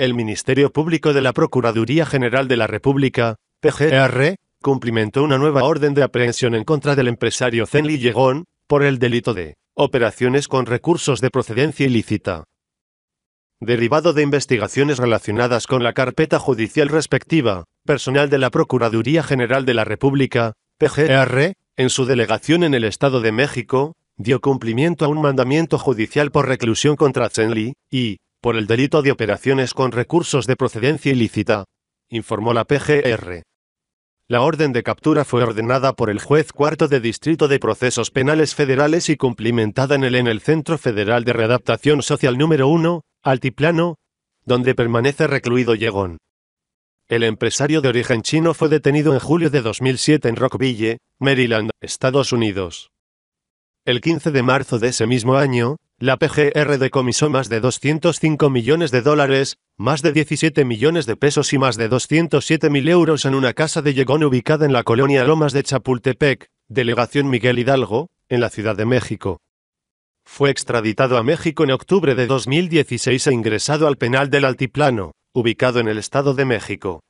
El Ministerio Público de la Procuraduría General de la República, PGR, cumplimentó una nueva orden de aprehensión en contra del empresario Zenli Llegón, por el delito de operaciones con recursos de procedencia ilícita. Derivado de investigaciones relacionadas con la carpeta judicial respectiva, personal de la Procuraduría General de la República, PGR, en su delegación en el Estado de México, dio cumplimiento a un mandamiento judicial por reclusión contra Zenli, y, por el delito de operaciones con recursos de procedencia ilícita, informó la PGR. La orden de captura fue ordenada por el juez cuarto de Distrito de Procesos Penales Federales y cumplimentada en el, en el Centro Federal de Readaptación Social número 1, Altiplano, donde permanece recluido Yegón. El empresario de origen chino fue detenido en julio de 2007 en Rockville, Maryland, Estados Unidos. El 15 de marzo de ese mismo año, la PGR decomisó más de 205 millones de dólares, más de 17 millones de pesos y más de 207 mil euros en una casa de Llegón ubicada en la colonia Lomas de Chapultepec, delegación Miguel Hidalgo, en la Ciudad de México. Fue extraditado a México en octubre de 2016 e ingresado al penal del Altiplano, ubicado en el Estado de México.